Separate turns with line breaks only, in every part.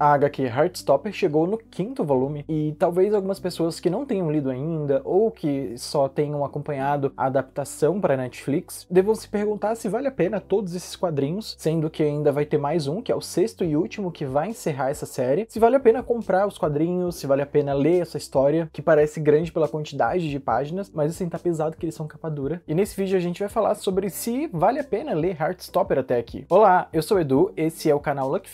A HQ Heartstopper chegou no quinto volume e talvez algumas pessoas que não tenham lido ainda ou que só tenham acompanhado a adaptação para Netflix devam se perguntar se vale a pena todos esses quadrinhos, sendo que ainda vai ter mais um, que é o sexto e último que vai encerrar essa série, se vale a pena comprar os quadrinhos, se vale a pena ler essa história, que parece grande pela quantidade de páginas, mas assim tá pesado que eles são capa dura. E nesse vídeo a gente vai falar sobre se vale a pena ler Heartstopper até aqui. Olá, eu sou o Edu, esse é o canal Luck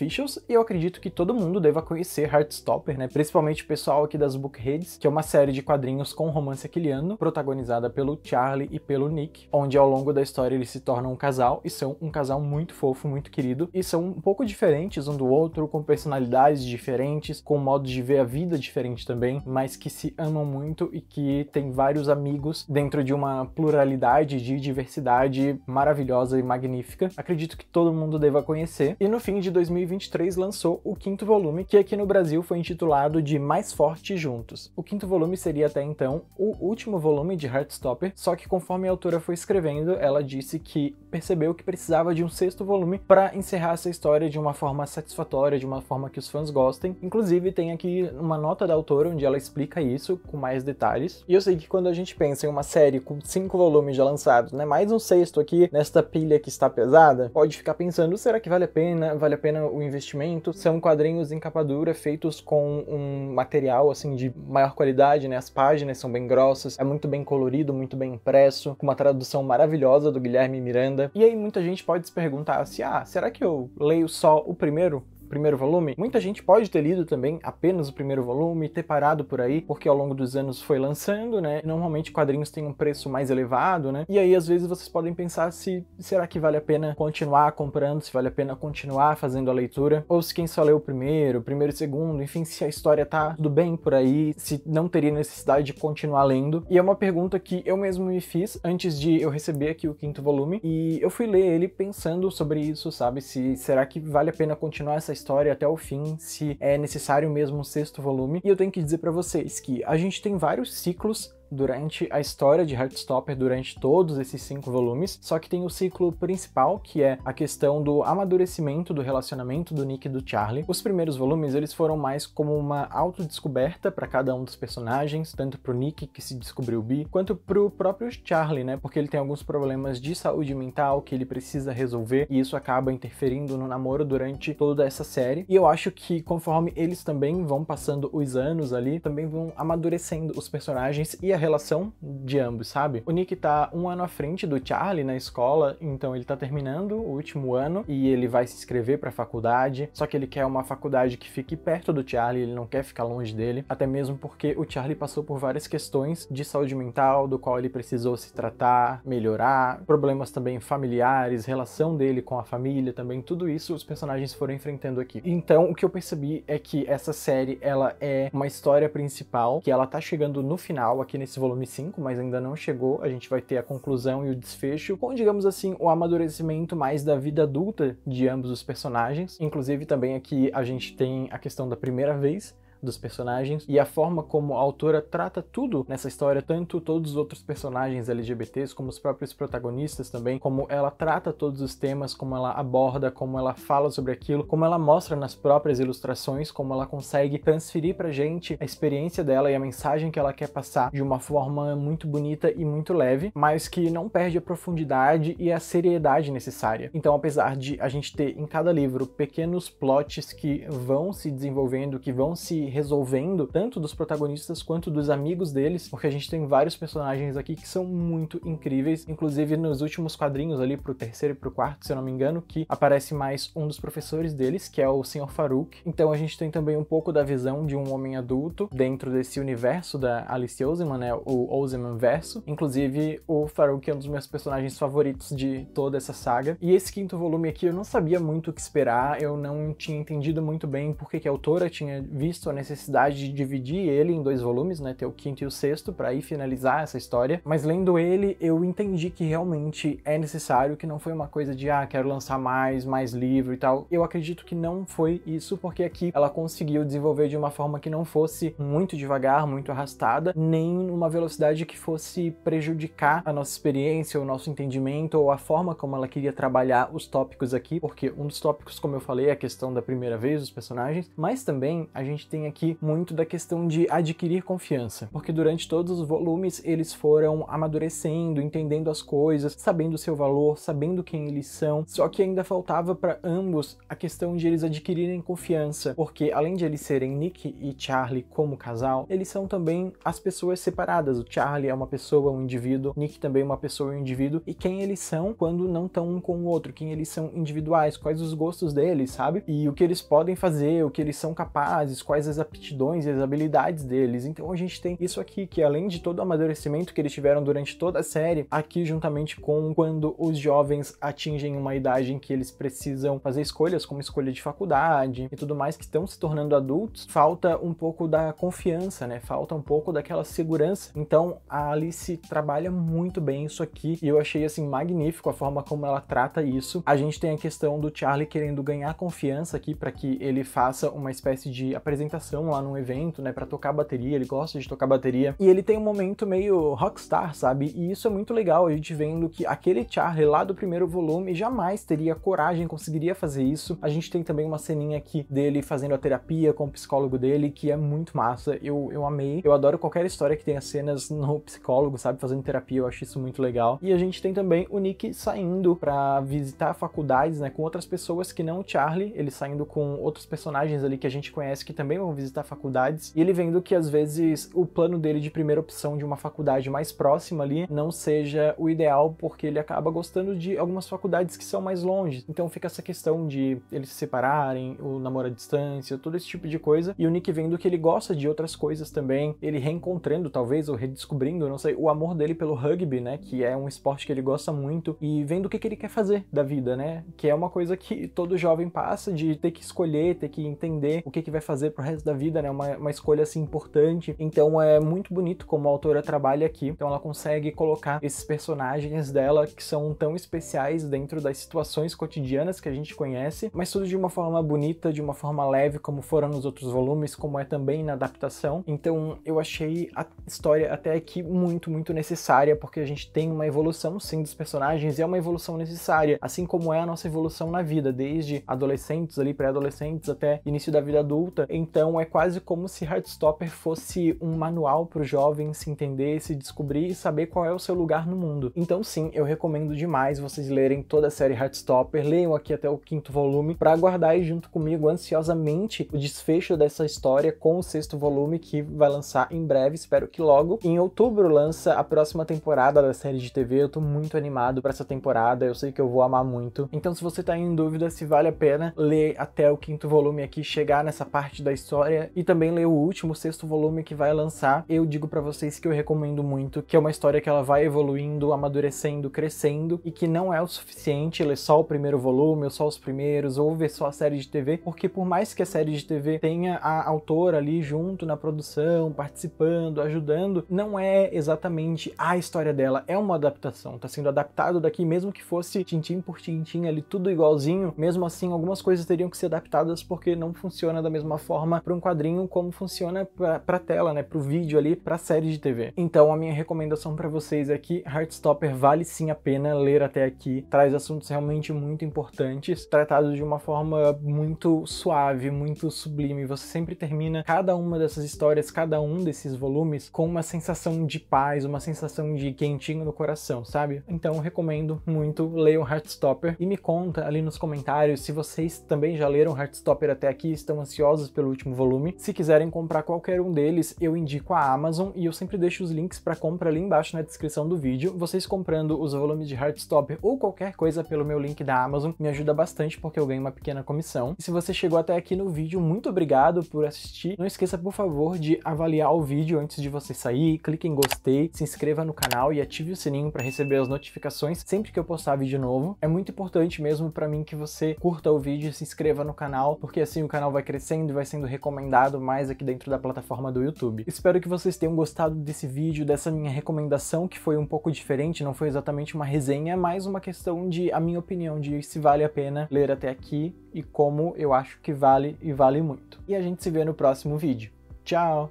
e eu acredito que todo todo mundo deva conhecer Heartstopper, né? Principalmente o pessoal aqui das Bookheads, que é uma série de quadrinhos com romance aquiliano, protagonizada pelo Charlie e pelo Nick, onde ao longo da história eles se tornam um casal e são um casal muito fofo, muito querido, e são um pouco diferentes um do outro, com personalidades diferentes, com modos de ver a vida diferente também, mas que se amam muito e que têm vários amigos dentro de uma pluralidade de diversidade maravilhosa e magnífica. Acredito que todo mundo deva conhecer. E no fim de 2023 lançou o quinto quinto volume, que aqui no Brasil foi intitulado de Mais Forte Juntos. O quinto volume seria até então o último volume de Heartstopper, só que conforme a autora foi escrevendo, ela disse que percebeu que precisava de um sexto volume para encerrar essa história de uma forma satisfatória, de uma forma que os fãs gostem. Inclusive, tem aqui uma nota da autora onde ela explica isso com mais detalhes. E eu sei que quando a gente pensa em uma série com cinco volumes já lançados, né, mais um sexto aqui nesta pilha que está pesada, pode ficar pensando, será que vale a pena? Vale a pena o investimento? São quadrinhos quadrinhos em capa dura feitos com um material assim de maior qualidade, né? As páginas são bem grossas, é muito bem colorido, muito bem impresso, com uma tradução maravilhosa do Guilherme Miranda. E aí muita gente pode se perguntar assim: "Ah, será que eu leio só o primeiro primeiro volume, muita gente pode ter lido também apenas o primeiro volume, ter parado por aí, porque ao longo dos anos foi lançando, né? Normalmente quadrinhos têm um preço mais elevado, né? E aí às vezes vocês podem pensar se será que vale a pena continuar comprando, se vale a pena continuar fazendo a leitura, ou se quem só leu o primeiro, o primeiro e segundo, enfim, se a história tá tudo bem por aí, se não teria necessidade de continuar lendo. E é uma pergunta que eu mesmo me fiz antes de eu receber aqui o quinto volume, e eu fui ler ele pensando sobre isso, sabe? Se será que vale a pena continuar essa história até o fim, se é necessário mesmo um sexto volume. E eu tenho que dizer para vocês que a gente tem vários ciclos durante a história de Heartstopper, durante todos esses cinco volumes, só que tem o ciclo principal, que é a questão do amadurecimento do relacionamento do Nick e do Charlie. Os primeiros volumes, eles foram mais como uma autodescoberta para cada um dos personagens, tanto pro Nick, que se descobriu bi, quanto pro próprio Charlie, né, porque ele tem alguns problemas de saúde mental que ele precisa resolver, e isso acaba interferindo no namoro durante toda essa série, e eu acho que conforme eles também vão passando os anos ali, também vão amadurecendo os personagens e a relação de ambos, sabe? O Nick tá um ano à frente do Charlie na escola, então ele tá terminando o último ano e ele vai se inscrever pra faculdade, só que ele quer uma faculdade que fique perto do Charlie, ele não quer ficar longe dele, até mesmo porque o Charlie passou por várias questões de saúde mental, do qual ele precisou se tratar, melhorar, problemas também familiares, relação dele com a família também, tudo isso os personagens foram enfrentando aqui. Então, o que eu percebi é que essa série, ela é uma história principal, que ela tá chegando no final aqui nesse esse Volume 5, mas ainda não chegou. A gente vai ter a conclusão e o desfecho, com, digamos assim, o amadurecimento mais da vida adulta de ambos os personagens. Inclusive, também aqui a gente tem a questão da primeira vez, dos personagens e a forma como a autora trata tudo nessa história, tanto todos os outros personagens LGBTs, como os próprios protagonistas também, como ela trata todos os temas, como ela aborda, como ela fala sobre aquilo, como ela mostra nas próprias ilustrações, como ela consegue transferir pra gente a experiência dela e a mensagem que ela quer passar de uma forma muito bonita e muito leve, mas que não perde a profundidade e a seriedade necessária. Então, apesar de a gente ter em cada livro pequenos plots que vão se desenvolvendo, que vão se resolvendo, tanto dos protagonistas quanto dos amigos deles, porque a gente tem vários personagens aqui que são muito incríveis, inclusive nos últimos quadrinhos ali pro terceiro e pro quarto, se eu não me engano, que aparece mais um dos professores deles, que é o Sr. Farouk. Então a gente tem também um pouco da visão de um homem adulto dentro desse universo da Alice Oseman, né, o Oseman verso. Inclusive o Farouk é um dos meus personagens favoritos de toda essa saga. E esse quinto volume aqui eu não sabia muito o que esperar, eu não tinha entendido muito bem porque que a autora tinha visto necessidade de dividir ele em dois volumes, né, ter o quinto e o sexto, para ir finalizar essa história. Mas lendo ele, eu entendi que realmente é necessário, que não foi uma coisa de, ah, quero lançar mais, mais livro e tal. Eu acredito que não foi isso, porque aqui ela conseguiu desenvolver de uma forma que não fosse muito devagar, muito arrastada, nem numa velocidade que fosse prejudicar a nossa experiência, o nosso entendimento ou a forma como ela queria trabalhar os tópicos aqui, porque um dos tópicos, como eu falei, é a questão da primeira vez dos personagens, mas também a gente tem aqui muito da questão de adquirir confiança, porque durante todos os volumes eles foram amadurecendo, entendendo as coisas, sabendo o seu valor, sabendo quem eles são, só que ainda faltava para ambos a questão de eles adquirirem confiança, porque além de eles serem Nick e Charlie como casal, eles são também as pessoas separadas. O Charlie é uma pessoa, um indivíduo, Nick também é uma pessoa, um indivíduo, e quem eles são quando não estão um com o outro, quem eles são individuais, quais os gostos deles, sabe? E o que eles podem fazer, o que eles são capazes, quais as as aptidões e as habilidades deles. Então a gente tem isso aqui, que além de todo o amadurecimento que eles tiveram durante toda a série, aqui juntamente com quando os jovens atingem uma idade em que eles precisam fazer escolhas, como escolha de faculdade e tudo mais, que estão se tornando adultos, falta um pouco da confiança, né? Falta um pouco daquela segurança. Então a Alice trabalha muito bem isso aqui e eu achei assim magnífico a forma como ela trata isso. A gente tem a questão do Charlie querendo ganhar confiança aqui para que ele faça uma espécie de apresentação apresentação lá num evento, né, para tocar bateria, ele gosta de tocar bateria. E ele tem um momento meio rockstar, sabe? E isso é muito legal, a gente vendo que aquele Charlie lá do primeiro volume jamais teria coragem, conseguiria fazer isso. A gente tem também uma ceninha aqui dele fazendo a terapia com o psicólogo dele, que é muito massa. Eu, eu amei. Eu adoro qualquer história que tenha cenas no psicólogo, sabe? Fazendo terapia, eu acho isso muito legal. E a gente tem também o Nick saindo para visitar faculdades, né? Com outras pessoas que não o Charlie. Ele saindo com outros personagens ali que a gente conhece que também vão é visitar faculdades, e ele vendo que às vezes o plano dele de primeira opção de uma faculdade mais próxima ali não seja o ideal, porque ele acaba gostando de algumas faculdades que são mais longe. Então fica essa questão de eles se separarem, o namoro à distância, todo esse tipo de coisa. E o Nick vendo que ele gosta de outras coisas também, ele reencontrando talvez ou redescobrindo, não sei, o amor dele pelo rugby, né, que é um esporte que ele gosta muito e vendo o que, que ele quer fazer da vida, né? Que é uma coisa que todo jovem passa de ter que escolher, ter que entender o que que vai fazer pro resto da vida, né? Uma, uma escolha assim importante. Então é muito bonito como a autora trabalha aqui. Então ela consegue colocar esses personagens dela que são tão especiais dentro das situações cotidianas que a gente conhece, mas tudo de uma forma bonita, de uma forma leve, como foram nos outros volumes, como é também na adaptação. Então eu achei a história até aqui muito, muito necessária, porque a gente tem uma evolução sim dos personagens e é uma evolução necessária, assim como é a nossa evolução na vida, desde adolescentes ali, pré-adolescentes até início da vida adulta. Então então é quase como se Heartstopper fosse um manual para o jovem se entender, se descobrir e saber qual é o seu lugar no mundo. Então sim, eu recomendo demais vocês lerem toda a série Heartstopper, leiam aqui até o quinto volume para aguardar junto comigo ansiosamente o desfecho dessa história com o sexto volume que vai lançar em breve, espero que logo. Em outubro lança a próxima temporada da série de TV, eu tô muito animado para essa temporada, eu sei que eu vou amar muito. Então se você tá em dúvida se vale a pena ler até o quinto volume aqui, chegar nessa parte da história história e também ler o último, sexto volume que vai lançar. Eu digo para vocês que eu recomendo muito, que é uma história que ela vai evoluindo, amadurecendo, crescendo e que não é o suficiente ler só o primeiro volume, ou só os primeiros, ou ver só a série de TV, porque por mais que a série de TV tenha a autora ali junto na produção, participando, ajudando, não é exatamente a história dela, é uma adaptação, tá sendo adaptado daqui mesmo que fosse tintim por tintim ali tudo igualzinho, mesmo assim algumas coisas teriam que ser adaptadas porque não funciona da mesma forma para um quadrinho como funciona para tela, né, para o vídeo ali, para série de TV. Então a minha recomendação para vocês é que Heartstopper vale sim a pena ler até aqui, traz assuntos realmente muito importantes, tratados de uma forma muito suave, muito sublime. Você sempre termina cada uma dessas histórias, cada um desses volumes com uma sensação de paz, uma sensação de quentinho no coração, sabe? Então recomendo muito ler o Heartstopper e me conta ali nos comentários se vocês também já leram Heartstopper até aqui, estão ansiosos pelo último volume. Se quiserem comprar qualquer um deles, eu indico a Amazon e eu sempre deixo os links para compra ali embaixo na descrição do vídeo. Vocês comprando os volumes de Heartstopper ou qualquer coisa pelo meu link da Amazon me ajuda bastante porque eu ganho uma pequena comissão. E se você chegou até aqui no vídeo, muito obrigado por assistir. Não esqueça, por favor, de avaliar o vídeo antes de você sair, clique em gostei, se inscreva no canal e ative o sininho para receber as notificações sempre que eu postar vídeo novo. É muito importante mesmo para mim que você curta o vídeo e se inscreva no canal, porque assim o canal vai crescendo e vai sendo reconhecido recomendado mais aqui dentro da plataforma do YouTube. Espero que vocês tenham gostado desse vídeo, dessa minha recomendação, que foi um pouco diferente, não foi exatamente uma resenha, é mas uma questão de a minha opinião de se vale a pena ler até aqui e como eu acho que vale e vale muito. E a gente se vê no próximo vídeo. Tchau!